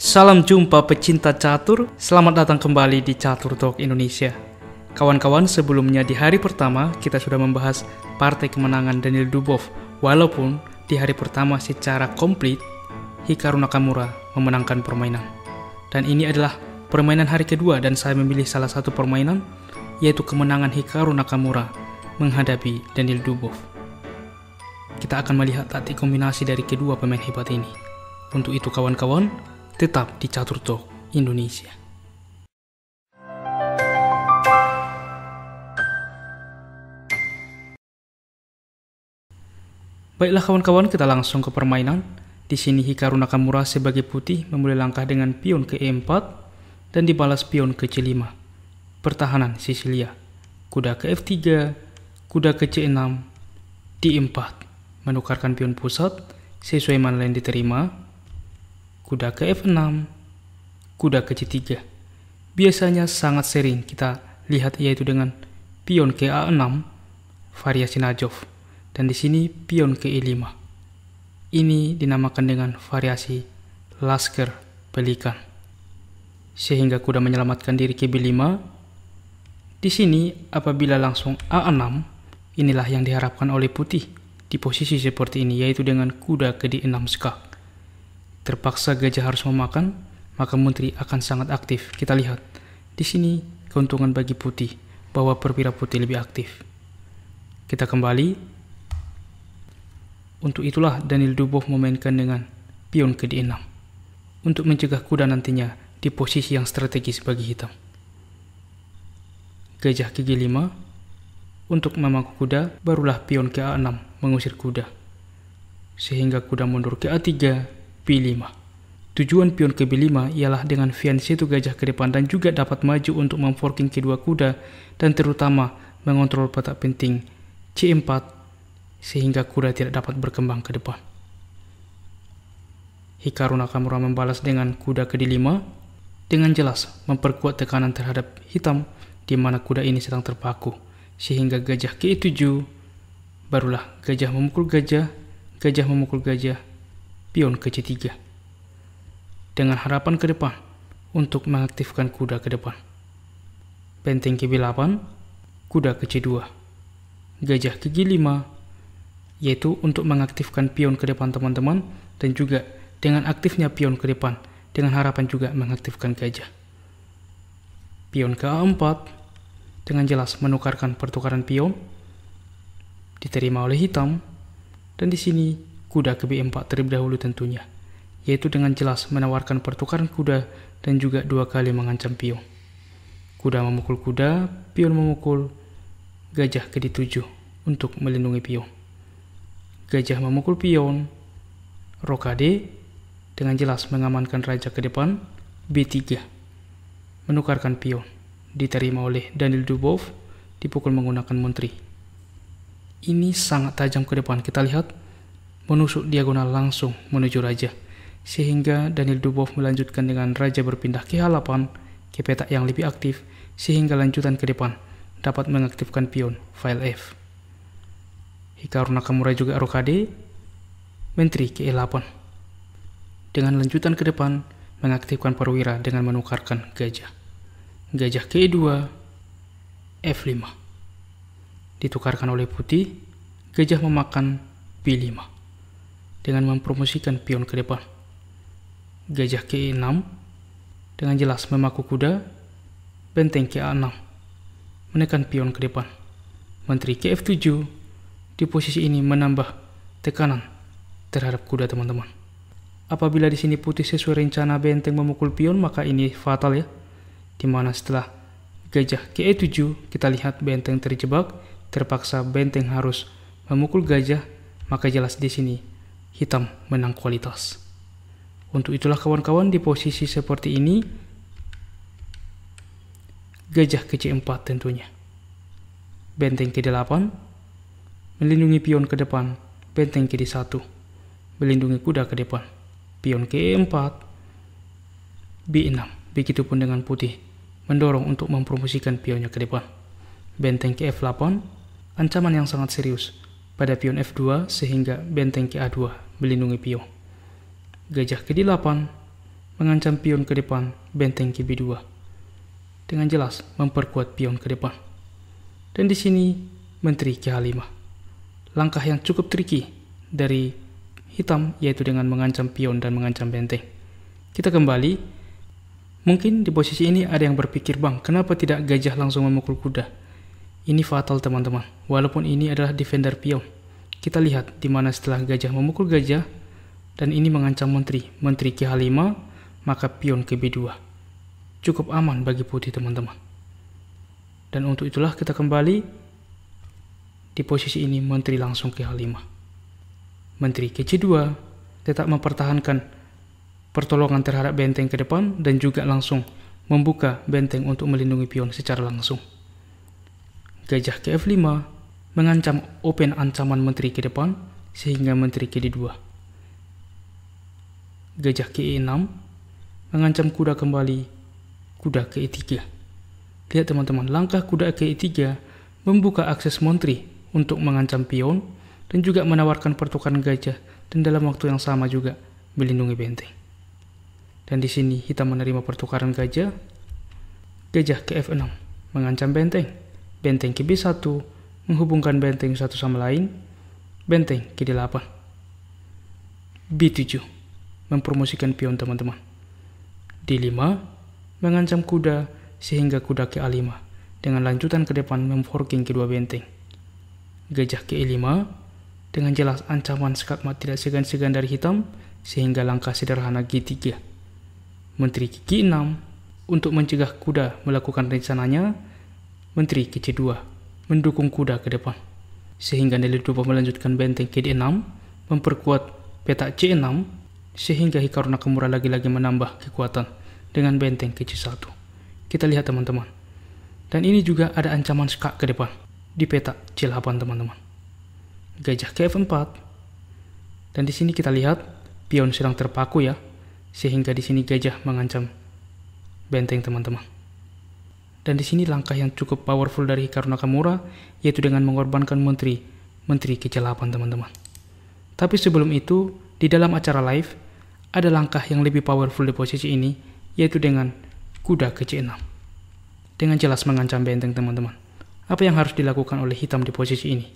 Salam jumpa pecinta catur, selamat datang kembali di Catur Talk Indonesia. Kawan-kawan, sebelumnya di hari pertama kita sudah membahas partai kemenangan Daniel Dubov, walaupun di hari pertama secara komplit Hikaru Nakamura memenangkan permainan. Dan ini adalah permainan hari kedua dan saya memilih salah satu permainan yaitu kemenangan Hikaru Nakamura menghadapi Daniel Dubov. Kita akan melihat taktik kombinasi dari kedua pemain hebat ini. Untuk itu kawan-kawan, tetap di Catur Talk Indonesia. Baiklah kawan-kawan, kita langsung ke permainan. Di sini Hikaru Nakamura sebagai putih memulai langkah dengan pion ke E4 dan dibalas pion ke C5. Pertahanan Sicilia. Kuda ke F3, kuda ke C6, D4. Menukarkan pion pusat sesuai mana yang diterima kuda ke F6, kuda ke C3. Biasanya sangat sering kita lihat yaitu dengan pion ke A6, variasi Najov, dan di sini pion ke E5. Ini dinamakan dengan variasi Lasker Pelikan. Sehingga kuda menyelamatkan diri ke B5. Di sini apabila langsung A6, inilah yang diharapkan oleh putih di posisi seperti ini yaitu dengan kuda ke D6 skak terpaksa gajah harus memakan, maka menteri akan sangat aktif. Kita lihat. Di sini keuntungan bagi putih bahwa perwira putih lebih aktif. Kita kembali. Untuk itulah Daniel Dubov memainkan dengan pion ke D6 untuk mencegah kuda nantinya di posisi yang strategis bagi hitam. Gajah ke G5 untuk memangku kuda, barulah pion ke A6 mengusir kuda. Sehingga kuda mundur ke A3 p 5 Tujuan pion ke B5 ialah dengan C itu gajah ke depan dan juga dapat maju untuk memforking kedua kuda dan terutama mengontrol petak penting C4 sehingga kuda tidak dapat berkembang ke depan. Hikaru Nakamura membalas dengan kuda ke D5 dengan jelas memperkuat tekanan terhadap hitam di mana kuda ini sedang terpaku sehingga gajah ke E7 barulah gajah memukul gajah, gajah memukul gajah, pion ke C3 dengan harapan ke depan untuk mengaktifkan kuda ke depan. Benteng ke B8, kuda ke C2, gajah ke G5, yaitu untuk mengaktifkan pion ke depan teman-teman dan juga dengan aktifnya pion ke depan dengan harapan juga mengaktifkan gajah. Pion ke A4 dengan jelas menukarkan pertukaran pion diterima oleh hitam dan di sini kuda ke B4 terlebih dahulu tentunya, yaitu dengan jelas menawarkan pertukaran kuda dan juga dua kali mengancam pion. Kuda memukul kuda, pion memukul gajah ke D7 untuk melindungi pion. Gajah memukul pion, rokade dengan jelas mengamankan raja ke depan, B3 menukarkan pion diterima oleh Daniel Dubov dipukul menggunakan menteri. Ini sangat tajam ke depan. Kita lihat menusuk diagonal langsung menuju raja, sehingga Daniel Dubov melanjutkan dengan raja berpindah ke halapan, ke petak yang lebih aktif, sehingga lanjutan ke depan dapat mengaktifkan pion file F. Hikaru Nakamura juga rokade, menteri ke E8. Dengan lanjutan ke depan, mengaktifkan perwira dengan menukarkan gajah. Gajah ke E2, F5. Ditukarkan oleh putih, gajah memakan B5 dengan mempromosikan pion ke depan. Gajah ke 6 dengan jelas memaku kuda, benteng ke 6 menekan pion ke depan. Menteri ke 7 di posisi ini menambah tekanan terhadap kuda teman-teman. Apabila di sini putih sesuai rencana benteng memukul pion, maka ini fatal ya. Dimana setelah gajah KE7, kita lihat benteng terjebak, terpaksa benteng harus memukul gajah, maka jelas di sini hitam menang kualitas. Untuk itulah kawan-kawan di posisi seperti ini, gajah ke C4 tentunya. Benteng ke D8, melindungi pion ke depan, benteng ke D1, melindungi kuda ke depan, pion ke E4, B6, begitupun dengan putih, mendorong untuk mempromosikan pionnya ke depan. Benteng ke F8, ancaman yang sangat serius, pada pion F2 sehingga benteng ke A2 melindungi pion. Gajah ke D8 mengancam pion ke depan benteng ke B2. Dengan jelas memperkuat pion ke depan. Dan di sini menteri ke H5. Langkah yang cukup tricky dari hitam yaitu dengan mengancam pion dan mengancam benteng. Kita kembali Mungkin di posisi ini ada yang berpikir, "Bang, kenapa tidak gajah langsung memukul kuda?" Ini fatal teman-teman, walaupun ini adalah defender pion. Kita lihat di mana setelah gajah memukul gajah, dan ini mengancam menteri, menteri ke H5, maka pion ke B2. Cukup aman bagi putih teman-teman. Dan untuk itulah kita kembali di posisi ini menteri langsung ke H5. Menteri ke C2 tetap mempertahankan pertolongan terhadap benteng ke depan dan juga langsung membuka benteng untuk melindungi pion secara langsung. Gajah KF-5 mengancam open ancaman menteri ke depan sehingga menteri ke D2. Gajah KE6 mengancam kuda kembali kuda ke E3. Lihat teman-teman, langkah kuda ke E3 membuka akses menteri untuk mengancam pion dan juga menawarkan pertukaran gajah dan dalam waktu yang sama juga melindungi benteng. Dan di sini kita menerima pertukaran gajah, gajah ke F6 mengancam benteng benteng kb 1 menghubungkan benteng satu sama lain, benteng kd 8. B7 mempromosikan pion teman-teman. D5 mengancam kuda sehingga kuda ke A5 dengan lanjutan ke depan memforking kedua benteng. Gajah ke E5 dengan jelas ancaman skakmat tidak segan-segan dari hitam sehingga langkah sederhana G3. Menteri G6 untuk mencegah kuda melakukan rencananya Menteri ke 2 mendukung kuda ke depan. Sehingga Nelly Dupa melanjutkan benteng kd 6 memperkuat petak C6, sehingga Hikaru Nakamura lagi-lagi menambah kekuatan dengan benteng ke 1 Kita lihat teman-teman. Dan ini juga ada ancaman skak ke depan di petak C8 teman-teman. Gajah ke 4 Dan di sini kita lihat pion sedang terpaku ya, sehingga di sini gajah mengancam benteng teman-teman. Dan di sini langkah yang cukup powerful dari Hikaru Nakamura, yaitu dengan mengorbankan menteri, menteri kecelapan teman-teman. Tapi sebelum itu, di dalam acara live, ada langkah yang lebih powerful di posisi ini, yaitu dengan kuda ke C6. Dengan jelas mengancam benteng teman-teman. Apa yang harus dilakukan oleh hitam di posisi ini?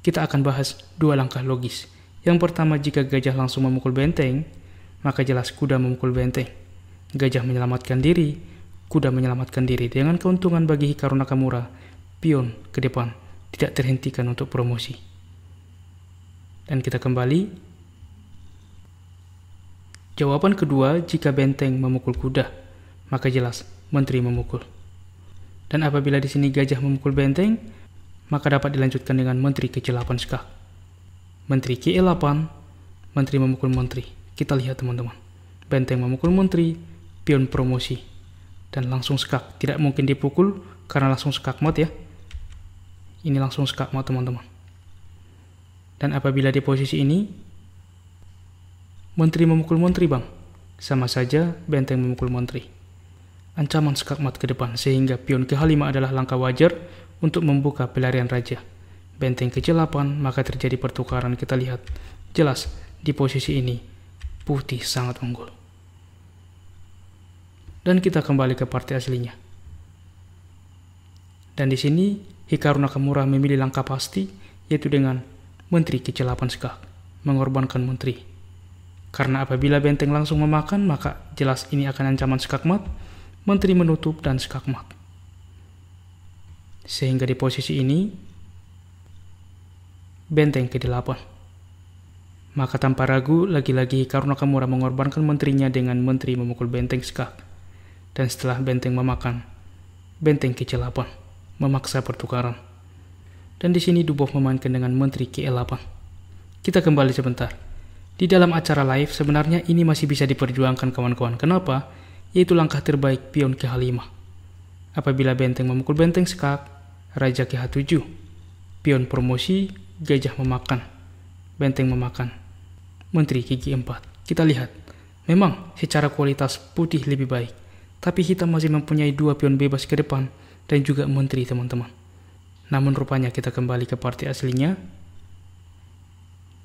Kita akan bahas dua langkah logis. Yang pertama, jika gajah langsung memukul benteng, maka jelas kuda memukul benteng. Gajah menyelamatkan diri, Kuda menyelamatkan diri dengan keuntungan bagi Hikaru Nakamura. Pion ke depan, tidak terhentikan untuk promosi. Dan kita kembali. Jawaban kedua, jika benteng memukul kuda, maka jelas menteri memukul. Dan apabila di sini gajah memukul benteng, maka dapat dilanjutkan dengan menteri ke-8 skak. Menteri ke-8, menteri memukul menteri. Kita lihat teman-teman. Benteng memukul menteri, pion promosi dan langsung skak tidak mungkin dipukul karena langsung skak mode ya ini langsung skak mode teman-teman dan apabila di posisi ini menteri memukul menteri bang sama saja benteng memukul menteri ancaman skak mode ke depan sehingga pion ke-5 h adalah langkah wajar untuk membuka pelarian raja benteng ke-8 maka terjadi pertukaran kita lihat jelas di posisi ini putih sangat unggul dan kita kembali ke partai aslinya. Dan di sini, Hikaru Nakamura memilih langkah pasti, yaitu dengan Menteri Kecelapan Sekak, mengorbankan Menteri. Karena apabila benteng langsung memakan, maka jelas ini akan ancaman Sekakmat, Menteri menutup dan Sekakmat. Sehingga di posisi ini, benteng ke-8. Maka tanpa ragu, lagi-lagi Hikaru Nakamura mengorbankan menterinya dengan menteri memukul benteng Skak dan setelah benteng memakan, benteng ke delapan memaksa pertukaran. Dan di sini Dubov memainkan dengan Menteri ke 8 Kita kembali sebentar. Di dalam acara live, sebenarnya ini masih bisa diperjuangkan kawan-kawan. Kenapa? Yaitu langkah terbaik pion ke 5 Apabila benteng memukul benteng sekak, Raja ke 7 Pion promosi, gajah memakan. Benteng memakan. Menteri gigi 4. Kita lihat. Memang, secara kualitas putih lebih baik tapi kita masih mempunyai dua pion bebas ke depan dan juga menteri teman-teman. Namun rupanya kita kembali ke partai aslinya.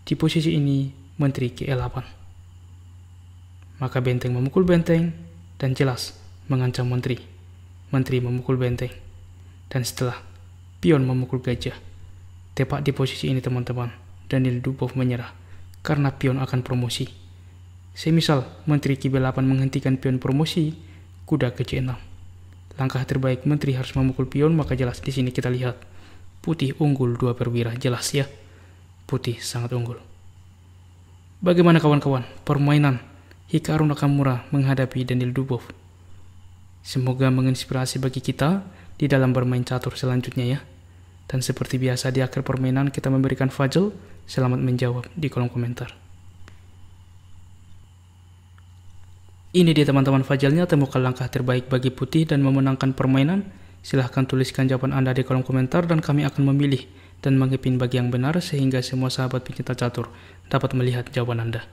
Di posisi ini, menteri ke 8 Maka benteng memukul benteng dan jelas mengancam menteri. Menteri memukul benteng. Dan setelah pion memukul gajah. Tepat di posisi ini teman-teman, Daniel Dubov menyerah karena pion akan promosi. Semisal menteri ke 8 menghentikan pion promosi, kuda ke C6. Langkah terbaik menteri harus memukul pion, maka jelas di sini kita lihat. Putih unggul dua perwira, jelas ya. Putih sangat unggul. Bagaimana kawan-kawan? Permainan Hikaru Nakamura menghadapi Daniel Dubov. Semoga menginspirasi bagi kita di dalam bermain catur selanjutnya ya. Dan seperti biasa di akhir permainan kita memberikan fajl, selamat menjawab di kolom komentar. Ini dia teman-teman Fajalnya, temukan langkah terbaik bagi putih dan memenangkan permainan. Silahkan tuliskan jawaban Anda di kolom komentar dan kami akan memilih dan mengepin bagi yang benar sehingga semua sahabat pencinta catur dapat melihat jawaban Anda.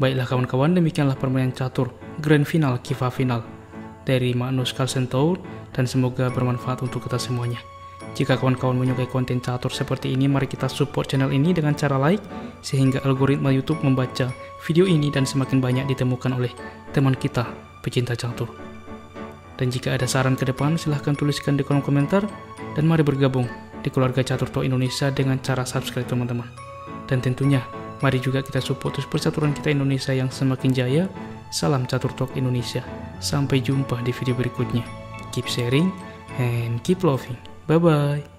Baiklah kawan-kawan, demikianlah permainan catur Grand Final Kiva Final dari Magnus Carlsen Tour dan semoga bermanfaat untuk kita semuanya. Jika kawan-kawan menyukai konten catur seperti ini, mari kita support channel ini dengan cara like, sehingga algoritma YouTube membaca video ini dan semakin banyak ditemukan oleh teman kita, pecinta catur. Dan jika ada saran ke depan, silahkan tuliskan di kolom komentar, dan mari bergabung di keluarga catur to Indonesia dengan cara subscribe teman-teman. Dan tentunya, mari juga kita support terus persatuan kita Indonesia yang semakin jaya. Salam Catur Talk Indonesia. Sampai jumpa di video berikutnya. Keep sharing and keep loving. Bye-bye.